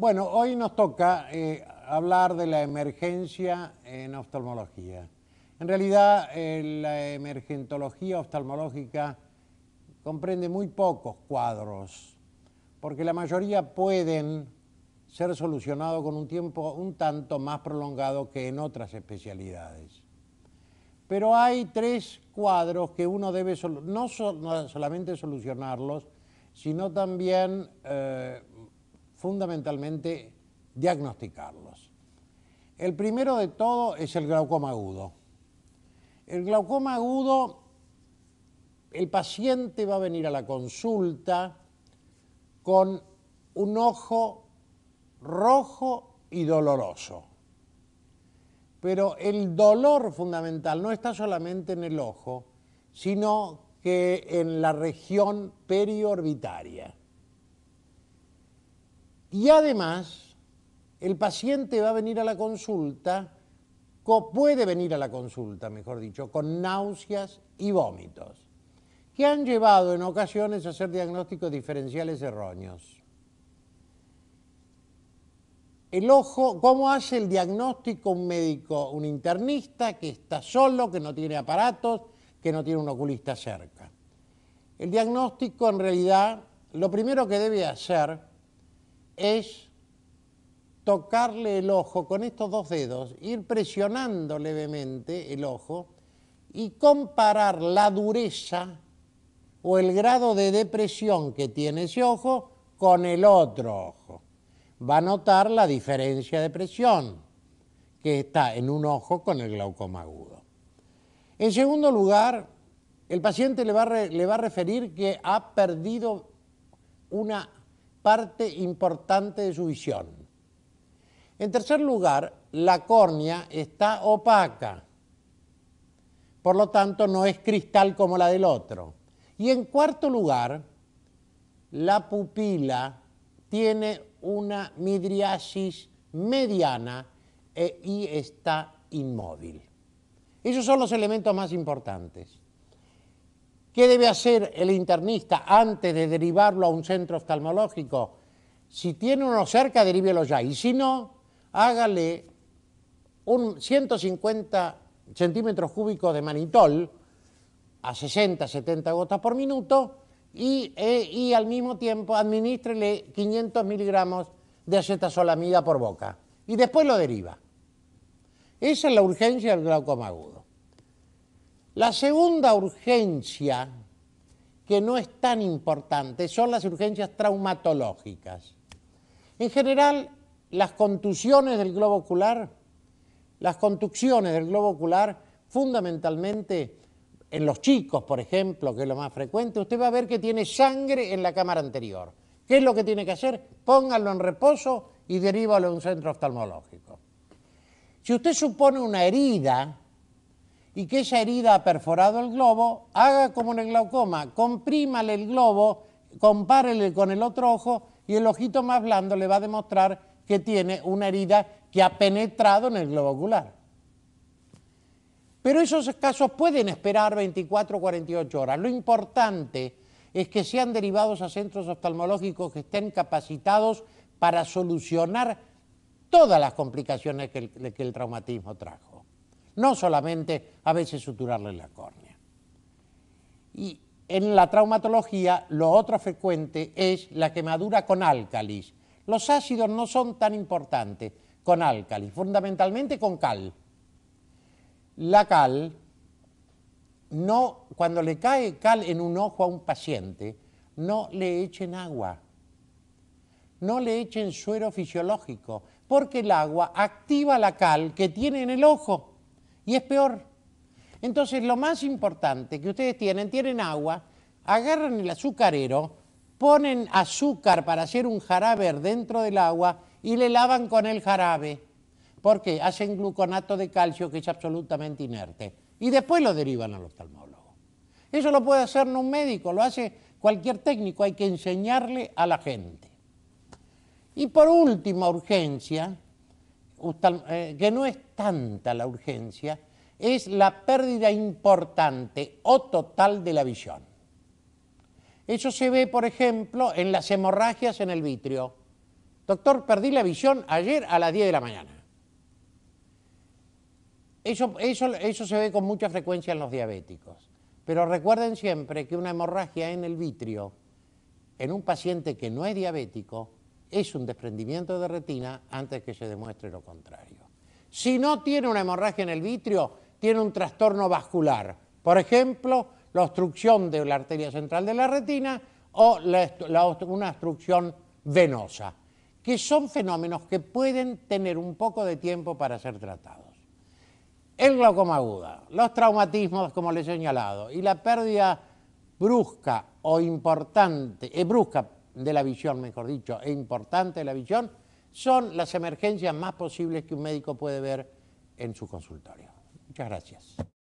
Bueno, hoy nos toca eh, hablar de la emergencia en oftalmología. En realidad, eh, la emergentología oftalmológica comprende muy pocos cuadros, porque la mayoría pueden ser solucionados con un tiempo un tanto más prolongado que en otras especialidades. Pero hay tres cuadros que uno debe no, no solamente solucionarlos, sino también eh, fundamentalmente diagnosticarlos. El primero de todo es el glaucoma agudo. El glaucoma agudo, el paciente va a venir a la consulta con un ojo rojo y doloroso. Pero el dolor fundamental no está solamente en el ojo, sino que en la región periorbitaria. Y además, el paciente va a venir a la consulta, puede venir a la consulta, mejor dicho, con náuseas y vómitos, que han llevado en ocasiones a hacer diagnósticos diferenciales erróneos. El ojo, ¿cómo hace el diagnóstico un médico, un internista que está solo, que no tiene aparatos, que no tiene un oculista cerca? El diagnóstico en realidad lo primero que debe hacer es tocarle el ojo con estos dos dedos, ir presionando levemente el ojo y comparar la dureza o el grado de depresión que tiene ese ojo con el otro ojo. Va a notar la diferencia de presión que está en un ojo con el glaucoma agudo. En segundo lugar, el paciente le va, a le va a referir que ha perdido una parte importante de su visión. En tercer lugar, la córnea está opaca, por lo tanto no es cristal como la del otro. Y en cuarto lugar, la pupila tiene una midriasis mediana eh, y está inmóvil. Esos son los elementos más importantes. ¿Qué debe hacer el internista antes de derivarlo a un centro oftalmológico? Si tiene uno cerca, deríbelo ya. Y si no, hágale un 150 centímetros cúbicos de manitol a 60, 70 gotas por minuto eh, y, al mismo tiempo administrele 500 miligramos de acetazolamida por boca. Y después lo deriva. Esa es la urgencia del glaucoma agudo. La segunda urgencia, que no es tan importante, son las urgencias traumatológicas. En general, las contusiones del globo ocular, las contusiones del globo ocular, fundamentalmente en los chicos, por ejemplo, que es lo más frecuente, usted va a ver que tiene sangre en la cámara anterior. ¿Qué es lo que tiene que hacer? Póngalo en reposo y derívalo a un centro oftalmológico. Si usted supone una herida y que esa herida ha perforado el globo, haga como en el glaucoma, comprímale el globo, compárele con el otro ojo y el ojito más blando le va a demostrar que tiene una herida que ha penetrado en el globo ocular. Pero esos casos pueden esperar 24 o 48 horas. Lo importante es que sean derivados a centros oftalmológicos que estén capacitados para solucionar todas las complicaciones que el, que el traumatismo trajo no solamente a veces suturarle la córnea. Y en la traumatología lo otro frecuente es la quemadura con álcalis. Los ácidos no son tan importantes con álcalis, fundamentalmente con cal. La cal, no, cuando le cae cal en un ojo a un paciente, no le echen agua, no le echen suero fisiológico, porque el agua activa la cal que tiene en el ojo y es peor. Entonces, lo más importante que ustedes tienen, tienen agua, agarran el azucarero, ponen azúcar para hacer un jarabe dentro del agua y le lavan con el jarabe. porque Hacen gluconato de calcio que es absolutamente inerte. Y después lo derivan al oftalmólogo. Eso lo puede hacer no un médico, lo hace cualquier técnico, hay que enseñarle a la gente. Y por última urgencia, eh, que no es tanta la urgencia, es la pérdida importante o total de la visión. Eso se ve, por ejemplo, en las hemorragias en el vitrio. Doctor, perdí la visión ayer a las 10 de la mañana. Eso, se ve con mucha frecuencia en los diabéticos. Pero recuerden siempre que una hemorragia en el vitrio, en un paciente que no es diabético, es un desprendimiento de retina antes que se demuestre lo contrario. Si no tiene una hemorragia en el vitrio, tiene un trastorno vascular. Por ejemplo, la obstrucción de la arteria central de la retina o una obstrucción venosa, que son fenómenos que pueden tener un poco de tiempo para ser tratados. El glaucoma aguda, los traumatismos, como les he señalado, y la pérdida brusca o importante, eh, brusca de la visión, mejor dicho, e importante la visión, son las emergencias más posibles que un médico puede ver en su consultorio. Muchas gracias.